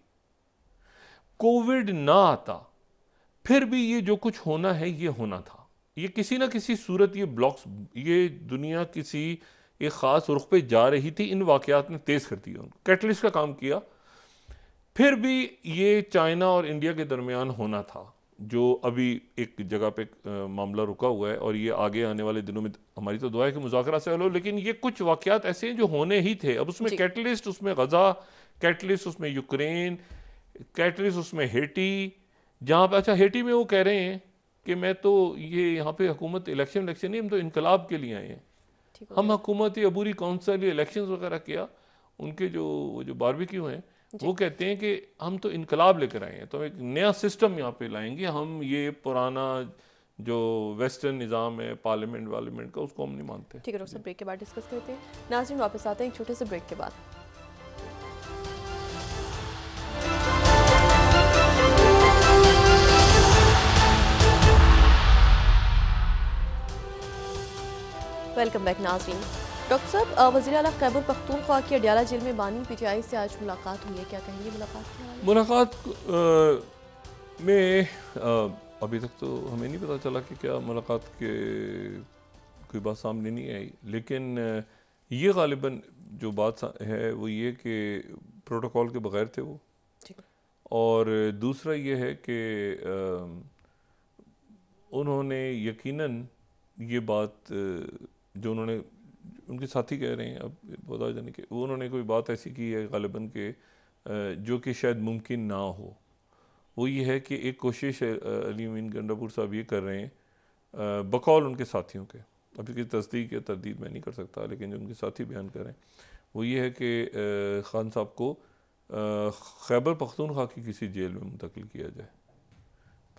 कोविड ना आता फिर भी ये जो कुछ होना है ये होना था ये किसी ना किसी सूरत ये ब्लॉक्स ये दुनिया किसी एक ख़ास रुख पे जा रही थी इन वाकियात ने तेज़ कर दिया उनको कैटलिस्ट का काम किया फिर भी ये चाइना और इंडिया के दरमियान होना था जो अभी एक जगह पे मामला रुका हुआ है और ये आगे आने वाले दिनों में हमारी तो दुआ है कि मुजाकरा से हलो लेकिन ये कुछ वाक़ात ऐसे हैं जो होने ही थे अब उसमें कैटलिस्ट उसमें गज़ा कैटलिस्ट उसमें यूक्रेन कैटलिस्ट उसमें हेटी जहाँ पे अच्छा हेटी में वो कह रहे हैं कि मैं तो ये यहाँ पे हुकूमत इलेक्शन इलेक्शन नहीं हम तो इनकलाब के लिए आए हैं हम हुकूमत अबूरी काउंसिल इलेक्शन वगैरह किया उनके जो वो जो बारबेक्यू हैं वो कहते हैं कि हम तो इनकलाब लेकर आए हैं तो एक नया सिस्टम यहाँ पे लाएंगे हम ये पुराना जो वेस्टर्न निज़ाम है पार्लियामेंट वार्लियामेंट का उसको हम नहीं मानते ठीक है डॉक्टर ब्रेक के बाद डिस्कस करते हैं नाजिम वापस आते हैं एक छोटे से ब्रेक के बाद वेलकम बैक नाजरीन डॉक्टर साहब वजी अला खैबर पख्तूनख्वा की अडियाला जेल में बानी पी टी आई से आज मुलाकात हुई है क्या कहेंगे मुलाकात मुलाकात में आ, अभी तक तो हमें नहीं पता चला कि क्या मुलाकात के कोई बात सामने नहीं आई लेकिन ये गालिबा जो बात है वो ये कि प्रोटोकॉल के बगैर थे वो और दूसरा ये है कि उन्होंने यकीनन ये बात जो उन्होंने उनके साथी कह रहे हैं अब बता जाने के वो उन्होंने कोई बात ऐसी की है गालिबा के जो कि शायद मुमकिन ना हो वो ये है कि एक कोशिश अली गंडापुर साहब ये कर रहे हैं बकौल उनके साथियों के अभी की तस्दीक या तरदीद मैं नहीं कर सकता लेकिन जो उनके साथी बयान करें वो ये है कि ख़ान साहब को खैबर पख्तूनख्वा की किसी जेल में मुंतकिल किया जाए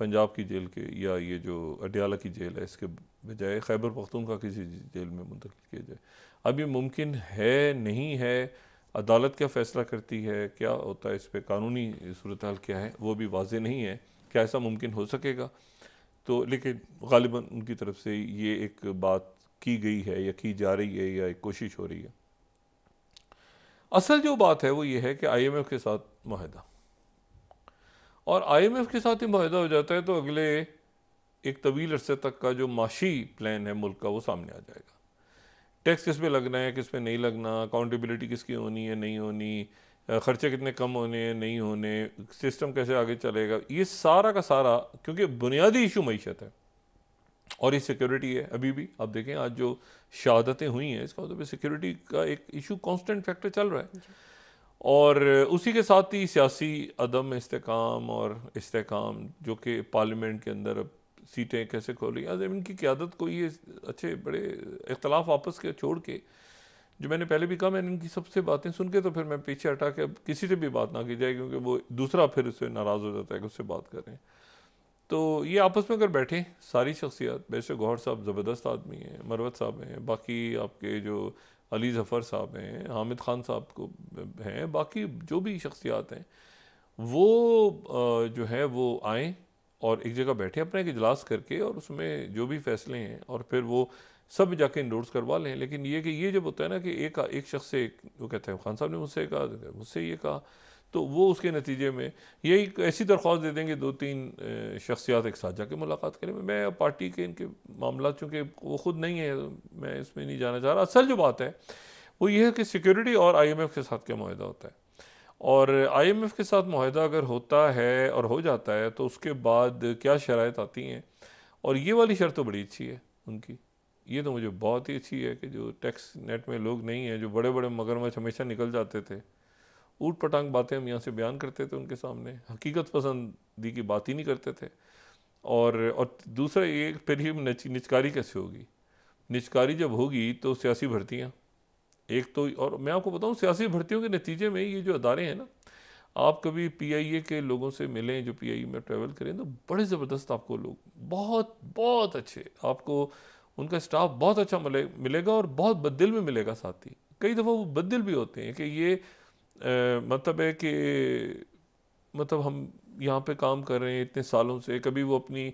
पंजाब की जेल के या ये जो अडियाला की जेल है इसके बजाय खैबर पख्तूनखा किसी जेल में मुंतकिल किया जाए अब ये मुमकिन है नहीं है अदालत क्या फ़ैसला करती है क्या होता है इस पर कानूनी सूरत हाल क्या है वो भी वाज नहीं है क्या ऐसा मुमकिन हो सकेगा तो लेकिन गालिबा उनकी तरफ से ये एक बात की गई है या की जा रही है या एक कोशिश हो रही है असल जो बात है वो ये है कि आई एम एफ के साथ माहिदा और आई एम एफ़ के साथ ही माहिदा हो जाता है तो अगले एक तवील अरसे तक का जो माशी प्लान है मुल्क का वो सामने आ जाएगा टैक्स किस पे लगना है किस पे नहीं लगना अकाउंटेबिलिटी किसकी होनी है नहीं होनी ख़र्चे कितने कम होने हैं नहीं होने सिस्टम कैसे आगे चलेगा ये सारा का सारा क्योंकि बुनियादी इशू मीशत है और ये सिक्योरिटी है अभी भी आप देखें आज जो शहादतें हुई हैं इसका मतलब सिक्योरिटी का एक इशू कॉन्स्टेंट फैक्टर चल रहा है और उसी के साथ ही सियासी अदम इसकाम और इसकाम जो कि पार्लियामेंट के अंदर अब सीटें कैसे खोली अजम इनकी क्यादत को ये अच्छे बड़े इख्तलाफ आपस के छोड़ के जो मैंने पहले भी कहा मैंने इनकी सबसे बातें सुन के तो फिर मैं पीछे हटा के अब किसी से भी बात ना की जाए क्योंकि वो दूसरा फिर उससे नाराज़ हो जाता है कि उससे बात करें तो ये आपस में अगर बैठें सारी शख्सियात वैसे गौहर साहब ज़बरदस्त आदमी हैं मरवत साहब हैं बाकी आपके जो अली ज़फ़र साहब हैं हामिद ख़ान साहब को हैं बाकी जो भी शख्सियात हैं वो जो है वो आएँ और एक जगह बैठे अपना एक इजलास करके और उसमें जो भी फैसले हैं और फिर वो सब जाके इंडोर्स करवा लें लेकिन ये कि ये जब होता है ना कि एक एक शख्स से एक वो कहते हैं खान साहब ने मुझसे कहा मुझसे ये कहा तो वो उसके नतीजे में यही ऐसी दरख्वास्त दे देंगे दो तीन शख्सियात एक साथ जाके मुलाकात करें मैं पार्टी के इनके मामला चूँकि वो खुद नहीं है मैं इसमें नहीं जाना चाह रहा असल जो बात है वो ये है कि सिक्योरिटी और आई एम एफ़ के साथ क्या माहा होता है और आई एम एफ़ के साथ माहा अगर होता है और हो जाता है तो उसके बाद क्या शरात आती हैं और ये वाली शर्त तो बड़ी अच्छी है उनकी ये तो मुझे बहुत ही अच्छी है कि जो टैक्स नेट में लोग नहीं हैं जो बड़े बड़े मगरमच्छ हमेशा निकल जाते थे ऊट पटांग बातें हम यहाँ से बयान करते थे उनके सामने हकीकत पसंदी की बात ही नहीं करते थे और और दूसरा ये फिर ये निच, निचकारी कैसे होगी निचकारी जब होगी तो सियासी भर्तियाँ एक तो और मैं आपको बताऊँ सियासी भर्तियों के नतीजे में ये जो अदारे हैं ना आप कभी पीआईए के लोगों से मिलें जो पीआईए में ट्रैवल करें तो बड़े ज़बरदस्त आपको लोग बहुत बहुत अच्छे आपको उनका स्टाफ बहुत अच्छा मिले मिलेगा और बहुत बददिल में मिलेगा साथ ही कई दफ़ा वो बददिल भी होते हैं कि ये मतलब है कि मतलब हम यहाँ पे काम कर रहे हैं इतने सालों से कभी वो अपनी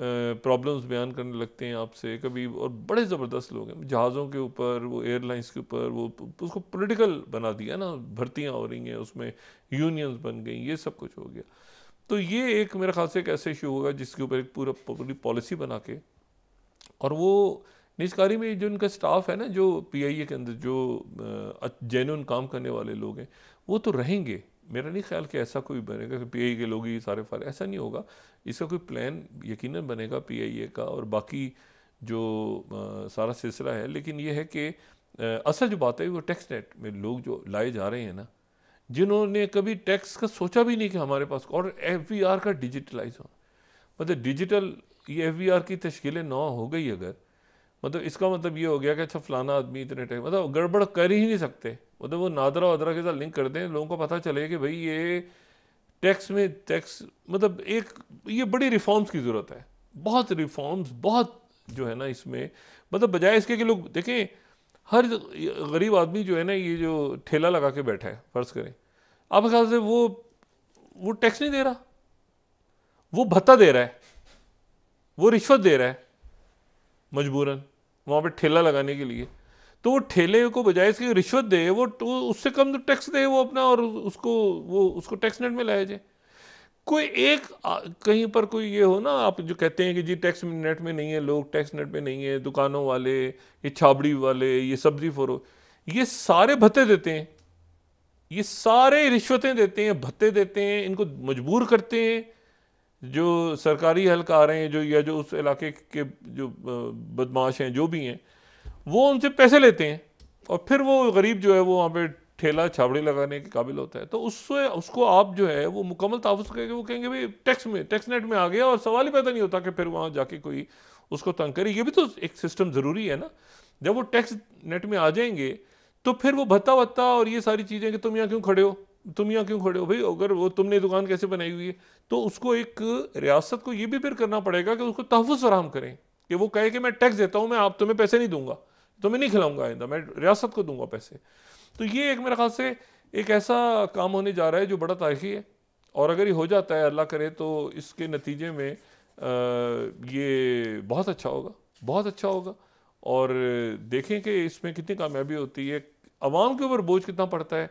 प्रॉब्लम्स बयान करने लगते हैं आपसे कभी और बड़े ज़बरदस्त लोग हैं जहाज़ों के ऊपर वो एयरलाइंस के ऊपर वो उसको पॉलिटिकल बना दिया ना भर्तियाँ हो रही हैं उसमें यूनियंस बन गई ये सब कुछ हो गया तो ये एक मेरे ख्याल से एक ऐसा इशू होगा जिसके ऊपर एक पूरा पूरी पॉलिसी बना के और वो निस्कारी में जो इनका स्टाफ है ना जो पीआईए e के अंदर जो जेन्यून काम करने वाले लोग हैं वो तो रहेंगे मेरा नहीं ख्याल कि ऐसा कोई बनेगा कि पीआईए e के लोग ही सारे फारे ऐसा नहीं होगा इसका कोई प्लान यकीनन बनेगा पीआईए e का और बाकी जो आ, सारा सिलसिला है लेकिन ये है कि असल जो बात है वो टैक्स नेट में लोग जो लाए जा रहे हैं ना जिन्होंने कभी टैक्स का सोचा भी नहीं कि हमारे पास और एफ का डिजिटलाइज हो मतलब डिजिटल ये एफ की तश्कीलें ना हो गई अगर मतलब इसका मतलब ये हो गया कि अच्छा फलाना आदमी इतने टाइम मतलब गड़बड़ कर ही नहीं सकते मतलब वो नादरा वादरा के साथ लिंक कर दें लोगों को पता चले कि भाई ये टैक्स में टैक्स मतलब एक ये बड़ी रिफॉर्म्स की ज़रूरत है बहुत रिफॉर्म्स बहुत जो है ना इसमें मतलब बजाय इसके कि लोग देखें हर गरीब आदमी जो है ना ये जो ठेला लगा के बैठा है फ़र्ज़ करें आप ख्याल से वो वो टैक्स नहीं दे रहा वो भत्ता दे रहा है वो रिश्वत दे रहा है मजबूरन वहाँ पे ठेला लगाने के लिए तो वो ठेले को बजाय इसकी रिश्वत दे वो तो उससे कम तो टैक्स दे वो अपना और उसको वो उसको टैक्स नेट में लाया जाए कोई एक कहीं पर कोई ये हो ना आप जो कहते हैं कि जी टैक्स नेट में नहीं है लोग टैक्स नेट में नहीं है दुकानों वाले ये छाबड़ी वाले ये सब्जी फोरो ये सारे भत्ते देते हैं ये सारे रिश्वतें देते हैं भत्ते देते हैं इनको मजबूर करते हैं जो सरकारी अहलकार हैं जो या जो उस इलाके के जो बदमाश हैं जो भी हैं वो उनसे पैसे लेते हैं और फिर वो गरीब जो है वो वहाँ पे ठेला छावड़ी लगाने के काबिल होता है तो उससे उसको आप जो है वो मुकम्मल तहफ़ करके वो कहेंगे भाई टैक्स में टैक्स नेट में आ गया और सवाल ही पैदा नहीं होता कि फिर वहाँ जाके कोई उसको तंग करे ये भी तो एक सिस्टम ज़रूरी है ना जब वो टैक्स नेट में आ जाएंगे तो फिर वो भत्ता वत्ता और ये सारी चीज़ें कि तुम यहाँ क्यों खड़े हो तुम यहाँ क्यों खड़े हो भाई अगर वो तुमने दुकान कैसे बनाई हुई है तो उसको एक रियासत को ये भी फिर करना पड़ेगा कि उसको तहफ़ फराम करें कि वो कहे कि मैं टैक्स देता हूँ मैं आप तुम्हें पैसे नहीं दूंगा तुम्हें नहीं खिलाऊंगा आइंदा मैं रियासत को दूंगा पैसे तो ये एक मेरे ख्याल से एक ऐसा काम होने जा रहा है जो बड़ा तारीखी है और अगर ये हो जाता है अल्लाह करे तो इसके नतीजे में आ, ये बहुत अच्छा होगा बहुत अच्छा होगा और देखें कि इसमें कितनी कामयाबी होती है आवाम के ऊपर बोझ कितना पड़ता है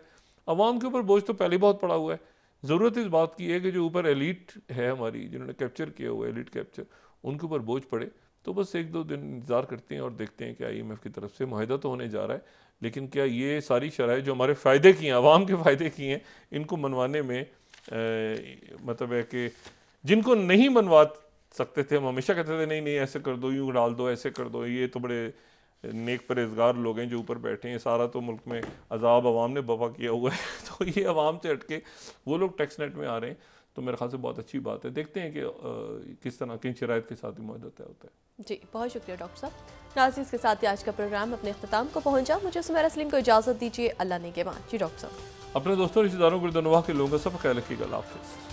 अवाम के ऊपर बोझ तो पहले बहुत पड़ा हुआ है ज़रूरत इस बात की है कि जो ऊपर एलिट है हमारी जिन्होंने कैप्चर किया हुआ एलिट कैप्चर उनके ऊपर बोझ पड़े तो बस एक दो दिन इंतज़ार करते हैं और देखते हैं कि आई एम एफ़ की तरफ से माहिदा तो होने जा रहा है लेकिन क्या ये सारी शराय जो हमारे फ़ायदे की हैं आवाम के फ़ायदे की हैं इनको मनवाने में आ, मतलब है कि जिनको नहीं मनवा सकते थे हम हमेशा कहते थे नहीं नहीं ऐसे कर दो यूँ डाल दो ऐसे कर दो ये तो बड़े नेक परहेजगार लोग हैं जो ऊपर बैठे हैं सारा तो मुल्क में अजाब आवाम ने बफा किया हुआ है तो ये आवाम से हटके वो लोग टैक्स नेट में आ रहे हैं तो मेरे ख्याल से बहुत अच्छी बात है देखते हैं कि आ, किस तरह किन शरात के साथ ही माहा तय होता है जी बहुत शुक्रिया डॉक्टर साहब नाजीज के साथ ही आज का प्रोग्राम अपने अख्ताम को पहुंचा मुझे सुमेर असलिम को इजाज़त दीजिए अल्लाह ने के बाद जी डॉक्टर साहब अपने दोस्तों रिश्तेदारों को दोनों के लोगों का सब ख्याल रखिएगा हाफिज़